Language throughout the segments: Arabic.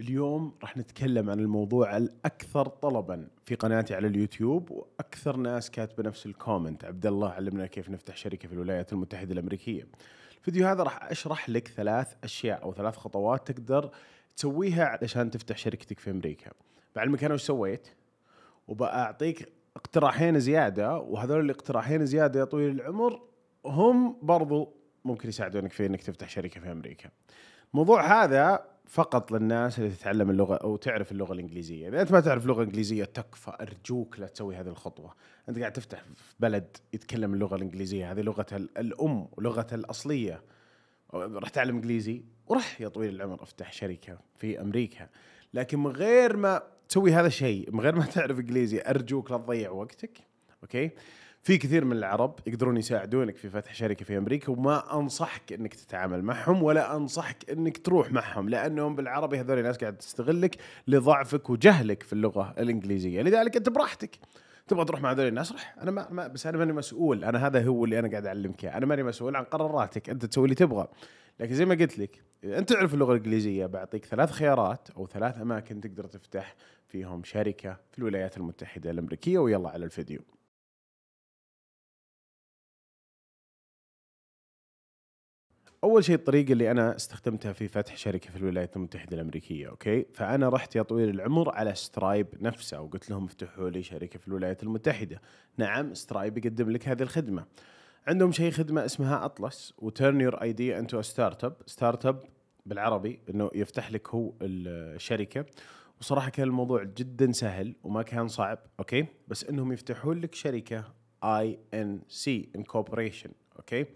اليوم راح نتكلم عن الموضوع الاكثر طلبا في قناتي على اليوتيوب واكثر ناس كاتبه نفس الكومنت عبد الله علمنا كيف نفتح شركه في الولايات المتحده الامريكيه. الفيديو هذا راح اشرح لك ثلاث اشياء او ثلاث خطوات تقدر تسويها علشان تفتح شركتك في امريكا. بعلمك انا وش سويت وبأعطيك اقتراحين زياده وهذول الاقتراحين زياده يا طويل العمر هم برضو ممكن يساعدونك في انك تفتح شركه في امريكا. الموضوع هذا فقط للناس اللي تتعلم اللغه او تعرف اللغه الانجليزيه، اذا انت ما تعرف اللغه الانجليزيه تكفى ارجوك لا تسوي هذه الخطوه، انت قاعد تفتح في بلد يتكلم اللغه الانجليزيه، هذه لغته الام ولغته الاصليه. راح تعلم انجليزي وراح يا طويل العمر افتح شركه في امريكا، لكن من غير ما تسوي هذا الشيء، من غير ما تعرف انجليزي ارجوك لا تضيع وقتك، اوكي؟ في كثير من العرب يقدرون يساعدونك في فتح شركه في امريكا وما انصحك انك تتعامل معهم ولا انصحك انك تروح معهم لانهم بالعربي هذول الناس قاعد تستغلك لضعفك وجهلك في اللغه الانجليزيه لذلك انت براحتك تبغى تروح مع هذول الناس روح انا ما, ما بس انا ماني مسؤول انا هذا هو اللي انا قاعد اعلمك انا ماني مسؤول عن قراراتك انت تسوي اللي تبغى لكن زي ما قلت لك اذا انت تعرف اللغه الانجليزيه بعطيك ثلاث خيارات او ثلاث اماكن تقدر تفتح فيهم شركه في الولايات المتحده الامريكيه ويلا على الفيديو اول شيء الطريقه اللي انا استخدمتها في فتح شركه في الولايات المتحده الامريكيه اوكي فانا رحت يا طويل العمر على سترايب نفسه وقلت لهم افتحوا لي شركه في الولايات المتحده نعم سترايب يقدم لك هذه الخدمه عندهم شيء خدمه اسمها اطلس وتيرن يور ايديا انتو ستارت اب ستارت اب بالعربي انه يفتح لك هو الشركه وصراحه كان الموضوع جدا سهل وما كان صعب اوكي بس انهم يفتحون لك شركه اي ان سي انكوربوريشن اوكي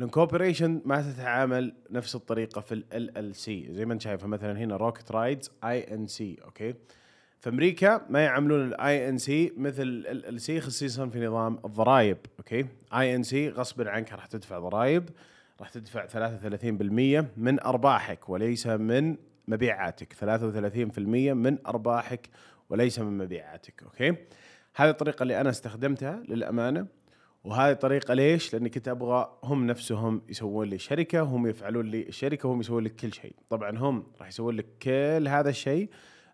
الانكوبريشن ما تتعامل نفس الطريقه في ال ال سي زي ما انت شايفها مثلا هنا روكت رايدز اي ان سي اوكي في امريكا ما يعاملون الاي ان سي مثل ال ال سي خصيصا في نظام الضرائب اوكي اي ان سي غصبا عنك راح تدفع ضرائب راح تدفع 33% من ارباحك وليس من مبيعاتك 33% من ارباحك وليس من مبيعاتك اوكي هذه الطريقه اللي انا استخدمتها للامانه وهذه الطريقة ليش؟ لأني كنت أبغى هم نفسهم يسوون لي شركة هم يفعلون لي الشركة هم يسوون لك كل شيء طبعا هم راح يسوون لك كل هذا الشيء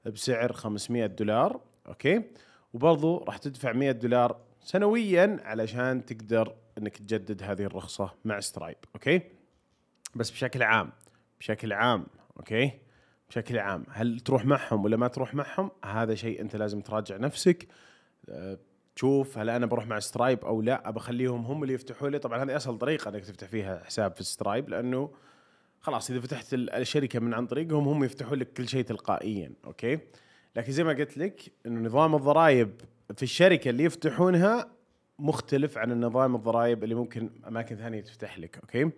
بسعر 500 دولار أوكي وبرضو راح تدفع 100 دولار سنويا علشان تقدر انك تجدد هذه الرخصه مع سترايب اوكي بس بشكل عام بشكل عام اوكي بشكل عام هل تروح معهم ولا ما تروح معهم هذا شيء انت لازم تراجع نفسك آه، تشوف هل انا بروح مع سترايب او لا بخليهم هم اللي يفتحوا لي طبعا هذه اسهل طريقه انك تفتح فيها حساب في سترايب لانه خلاص اذا فتحت الشركه من عن طريقهم هم يفتحوا لك كل شيء تلقائيا اوكي لكن زي ما قلت لك انه نظام الضرائب في الشركه اللي يفتحونها مختلف عن النظام الضرائب اللي ممكن اماكن ثانيه تفتح لك اوكي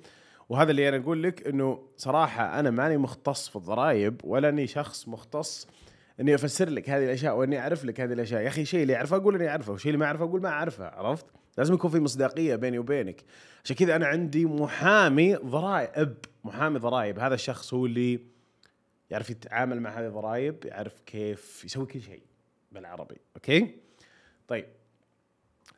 وهذا اللي انا اقول لك انه صراحه انا ماني مختص في الضرائب ولا اني شخص مختص اني افسر لك هذه الاشياء واني اعرف لك هذه الاشياء يا اخي شيء اللي اعرفه اقول اني اعرفه والشيء اللي ما اعرفه اقول ما اعرفه عرفت لازم يكون في مصداقيه بيني وبينك عشان كذا انا عندي محامي ضرائب محامي ضرائب هذا الشخص هو اللي يعرف يتعامل مع هذه الضرائب يعرف كيف يسوي كل شيء بالعربي اوكي طيب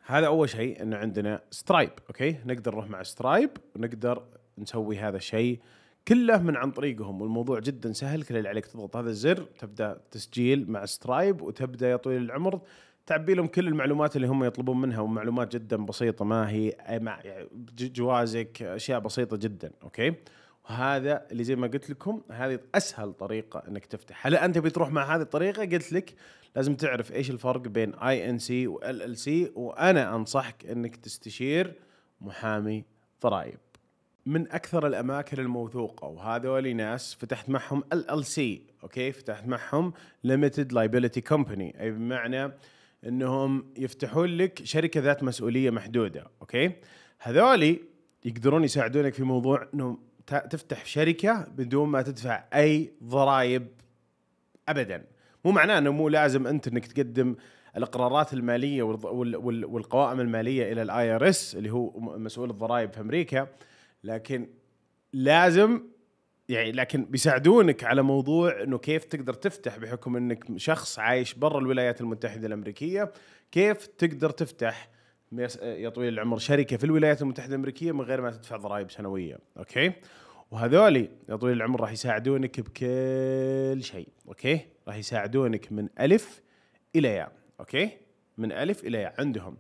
هذا اول شيء انه عندنا سترايب اوكي نقدر نروح مع سترايب ونقدر نسوي هذا الشيء آه كله من عن طريقهم والموضوع جدا سهل كل اللي عليك تضغط هذا الزر تبدا تسجيل مع سترايب وتبدا يا طويل العمر تعبي لهم كل المعلومات اللي هم يطلبون منها ومعلومات جدا بسيطه ما هي مع جوازك اشياء بسيطه جدا اوكي وهذا اللي زي ما قلت لكم هذه اسهل طريقه انك تفتح هل انت بتروح مع هذه الطريقه قلت لك لازم تعرف ايش الفرق بين اي ان سي وال ال سي وانا انصحك انك تستشير محامي ضرائب من اكثر الاماكن الموثوقه وهذول ناس فتحت معهم ال ال سي اوكي فتحت معهم ليمتد لايبيلتي كومباني اي بمعنى انهم يفتحون لك شركه ذات مسؤوليه محدوده اوكي هذولي يقدرون يساعدونك في موضوع انه تفتح شركه بدون ما تدفع اي ضرائب ابدا مو معناه انه مو لازم انت انك تقدم الاقرارات الماليه والقوائم الماليه الى الاي ار اس اللي هو مسؤول الضرائب في امريكا لكن لازم يعني لكن بيساعدونك على موضوع انه كيف تقدر تفتح بحكم انك شخص عايش برا الولايات المتحده الامريكيه كيف تقدر تفتح يا طويل العمر شركه في الولايات المتحده الامريكيه من غير ما تدفع ضرائب سنويه اوكي وهذولي يا طويل العمر راح يساعدونك بكل شيء اوكي راح يساعدونك من الف الى ياء اوكي من الف الى ياء عندهم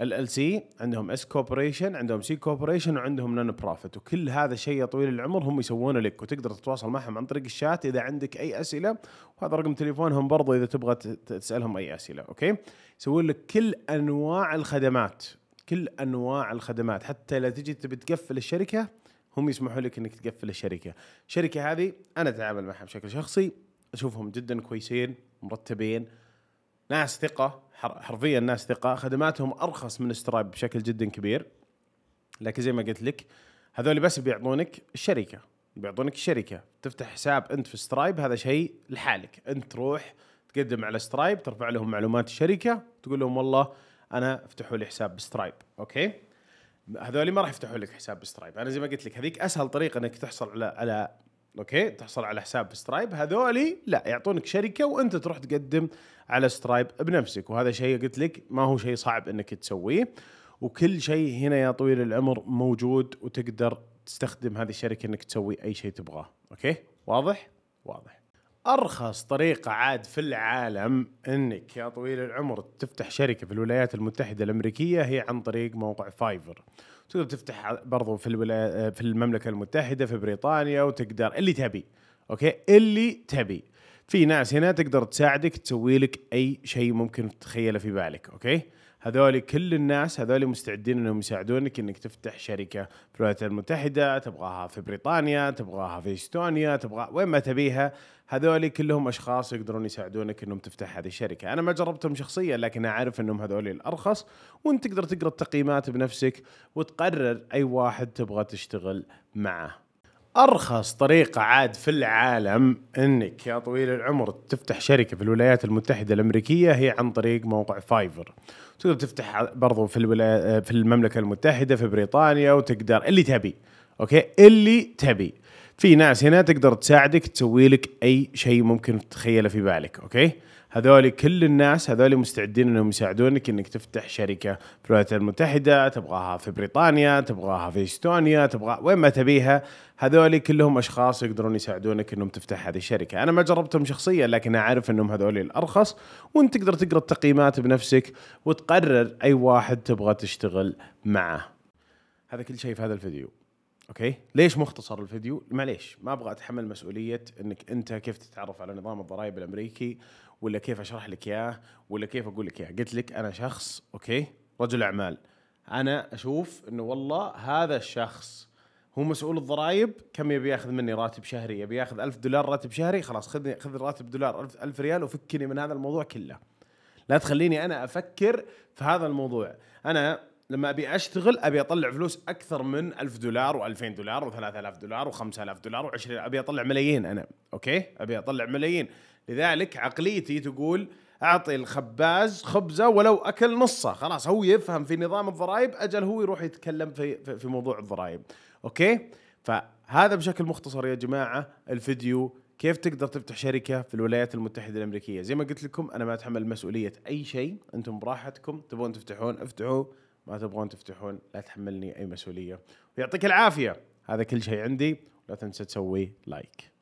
ال ال سي عندهم اس كوبريشن عندهم سي كوبريشن وعندهم نون بروفيت وكل هذا شيء يا طويل العمر هم يسوونه لك وتقدر تتواصل معهم عن طريق الشات اذا عندك اي اسئله وهذا رقم تليفونهم برضو اذا تبغى تسالهم اي اسئله اوكي يسوون لك كل انواع الخدمات كل انواع الخدمات حتى لو تجي تبي تقفل الشركه هم يسمحوا لك انك تقفل الشركه الشركه هذه انا اتعامل معها بشكل شخصي اشوفهم جدا كويسين مرتبين ناس ثقه حرفيا ناس ثقه خدماتهم ارخص من سترايب بشكل جدا كبير لكن زي ما قلت لك هذول بس بيعطونك الشركه بيعطونك الشركه تفتح حساب انت في سترايب هذا شيء لحالك انت تروح تقدم على سترايب ترفع لهم معلومات الشركه تقول لهم والله انا افتحوا لي حساب بسترايب اوكي هذول ما راح يفتحوا لك حساب بسترايب انا زي ما قلت لك هذيك اسهل طريقه انك تحصل على على اوكي تحصل على حساب في سترايب هذولي لا يعطونك شركه وانت تروح تقدم على سترايب بنفسك وهذا شيء قلت لك ما هو شيء صعب انك تسويه وكل شيء هنا يا طويل العمر موجود وتقدر تستخدم هذه الشركه انك تسوي اي شيء تبغاه اوكي واضح واضح ارخص طريقه عاد في العالم انك يا طويل العمر تفتح شركه في الولايات المتحده الامريكيه هي عن طريق موقع فايفر تقدر تفتح برضو في الولايات في المملكه المتحده في بريطانيا وتقدر اللي تبي اوكي اللي تبي في ناس هنا تقدر تساعدك تسوي لك اي شيء ممكن تتخيله في بالك اوكي هذول كل الناس هذول مستعدين انهم يساعدونك انك تفتح شركه في الولايات المتحده تبغاها في بريطانيا تبغاها في استونيا تبغى وين ما تبيها هذول كلهم اشخاص يقدرون يساعدونك انهم تفتح هذه الشركه انا ما جربتهم شخصيا لكن اعرف انهم هذول الارخص وانت تقدر تقرا التقييمات بنفسك وتقرر اي واحد تبغى تشتغل معه ارخص طريقه عاد في العالم انك يا طويل العمر تفتح شركه في الولايات المتحده الامريكيه هي عن طريق موقع فايفر تقدر تفتح برضو في الولاي... في المملكه المتحده في بريطانيا وتقدر اللي تبي اوكي اللي تبي في ناس هنا تقدر تساعدك تسوي لك اي شيء ممكن تتخيله في بالك اوكي هذول كل الناس هذول مستعدين انهم يساعدونك انك تفتح شركه في الولايات المتحده تبغاها في بريطانيا تبغاها في استونيا تبغى وين ما تبيها هذول كلهم اشخاص يقدرون يساعدونك انهم تفتح هذه الشركه انا ما جربتهم شخصيا لكن اعرف انهم هذول الارخص وانت تقدر تقرا التقييمات بنفسك وتقرر اي واحد تبغى تشتغل معه هذا كل شيء في هذا الفيديو اوكي ليش مختصر الفيديو معليش ما ابغى اتحمل مسؤوليه انك انت كيف تتعرف على نظام الضرائب الامريكي ولا كيف اشرح لك اياه ولا كيف اقول لك اياه قلت لك انا شخص اوكي رجل اعمال انا اشوف انه والله هذا الشخص هو مسؤول الضرائب كم يبي ياخذ مني راتب شهري يبي ياخذ ألف دولار راتب شهري خلاص خذني خذ الراتب دولار ألف, ألف ريال وفكني من هذا الموضوع كله لا تخليني انا افكر في هذا الموضوع انا لما ابي اشتغل ابي اطلع فلوس اكثر من 1000 دولار و2000 دولار و3000 دولار و5000 دولار و20 ابي اطلع ملايين انا اوكي ابي اطلع ملايين لذلك عقليتي تقول اعطي الخباز خبزه ولو اكل نصه خلاص هو يفهم في نظام الضرائب اجل هو يروح يتكلم في في موضوع الضرائب اوكي فهذا بشكل مختصر يا جماعه الفيديو كيف تقدر تفتح شركة في الولايات المتحدة الأمريكية زي ما قلت لكم أنا ما أتحمل مسؤولية أي شيء أنتم براحتكم تبون تفتحون افتحوا ما تبغون تفتحون لا تحملني اي مسؤوليه ويعطيك العافيه هذا كل شيء عندي لا تنسى تسوي لايك